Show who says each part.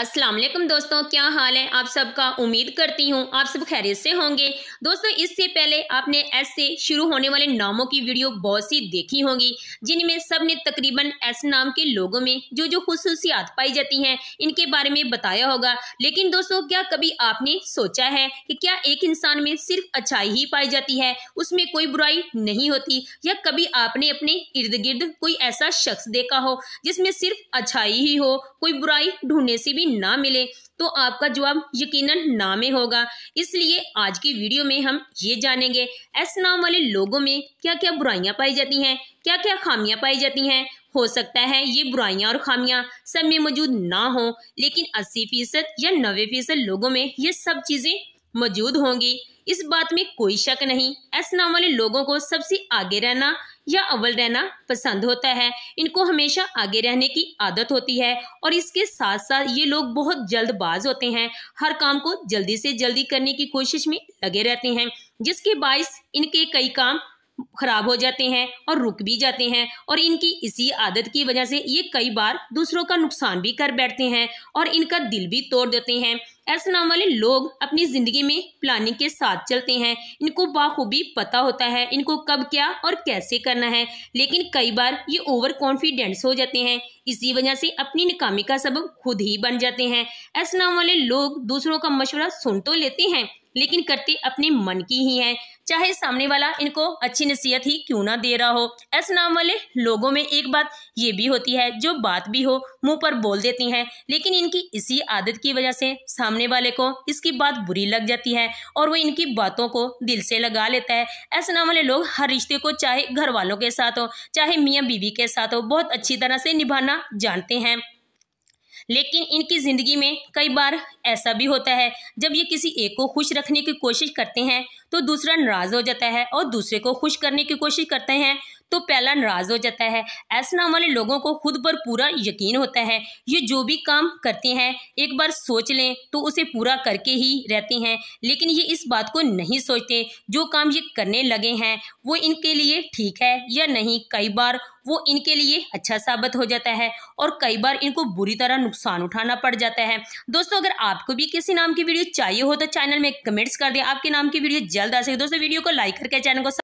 Speaker 1: असलम दोस्तों क्या हाल है आप सबका उम्मीद करती हूँ आप सब खैरियत से होंगे दोस्तों इससे पहले आपने ऐसे शुरू होने वाले नामों की वीडियो बहुत सी देखी होंगी जिनमें सब ने तकरीबन ऐसे नाम के लोगों में जो जो खसूसियात पाई जाती हैं इनके बारे में बताया होगा लेकिन दोस्तों क्या कभी आपने सोचा है कि क्या एक इंसान में सिर्फ अच्छाई ही पाई जाती है उसमें कोई बुराई नहीं होती या कभी आपने अपने इर्द गिर्द कोई ऐसा शख्स देखा हो जिसमें सिर्फ अच्छाई ही हो कोई बुराई ढूंढने से भी ना मिले तो आपका जवाब यकीनन ना में होगा इसलिए आज की वीडियो में हम ये जानेंगे एस नाम वाले लोगों में क्या क्या बुराइयां पाई जाती हैं क्या क्या खामियां पाई जाती हैं हो सकता है ये बुराइयां और खामियां सब में मौजूद ना हो लेकिन अस्सी फीसद या नबे फीसद लोगों में ये सब चीज़ें मौजूद होंगी इस बात में कोई शक नहीं नाम वाले लोगों को सबसे आगे रहना या अव्वल रहना पसंद होता है इनको हमेशा आगे रहने की आदत होती है और इसके साथ साथ ये लोग बहुत जल्दबाज होते हैं हर काम को जल्दी से जल्दी करने की कोशिश में लगे रहते हैं जिसके बायस इनके कई काम खराब हो जाते हैं और रुक भी जाते हैं और इनकी इसी आदत की वजह से ये कई बार दूसरों का नुकसान भी कर बैठते हैं और इनका दिल भी तोड़ देते हैं ऐसे नाम वाले लोग अपनी ज़िंदगी में प्लानिंग के साथ चलते हैं इनको बाखूबी पता होता है इनको कब क्या और कैसे करना है लेकिन कई बार ये ओवर कॉन्फिडेंस हो जाते हैं इसी वजह से अपनी नाकामी का सबब खुद ही बन जाते हैं ऐसे नाम वाले लोग दूसरों का मशवरा सुन तो लेते हैं लेकिन करते अपने मन की ही हैं चाहे सामने वाला इनको अच्छी नसीहत ही क्यों ना दे रहा हो ऐसे नाम वाले लोगों में एक बात ये भी होती है जो बात भी हो मुंह पर बोल देती हैं लेकिन इनकी इसी आदत की वजह से सामने सामने वाले को इसकी बात बुरी लग जाती है और वो इनकी बातों को दिल से लगा लेता है ऐसे नाम वाले लोग हर रिश्ते को चाहे घर वालों के साथ हो चाहे मियाँ बीवी के साथ हो बहुत अच्छी तरह से निभाना जानते हैं लेकिन इनकी ज़िंदगी में कई बार ऐसा भी होता है जब ये किसी एक को खुश रखने की कोशिश करते हैं तो दूसरा नाराज़ हो जाता है और दूसरे को खुश करने की कोशिश करते हैं तो पहला नाराज़ हो जाता है ऐसा नाम वाले लोगों को खुद पर पूरा यकीन होता है ये जो भी काम करते हैं एक बार सोच लें तो उसे पूरा करके ही रहते हैं लेकिन ये इस बात को नहीं सोचते जो काम ये करने लगे हैं वो इनके लिए ठीक है या नहीं कई बार वो इनके लिए अच्छा साबित हो जाता है और कई बार इनको बुरी तरह नुकसान उठाना पड़ जाता है दोस्तों अगर आपको भी किसी नाम की वीडियो चाहिए हो तो चैनल में कमेंट्स कर दें आपके नाम की वीडियो जल्द आ सके दोस्तों वीडियो को लाइक करके चैनल को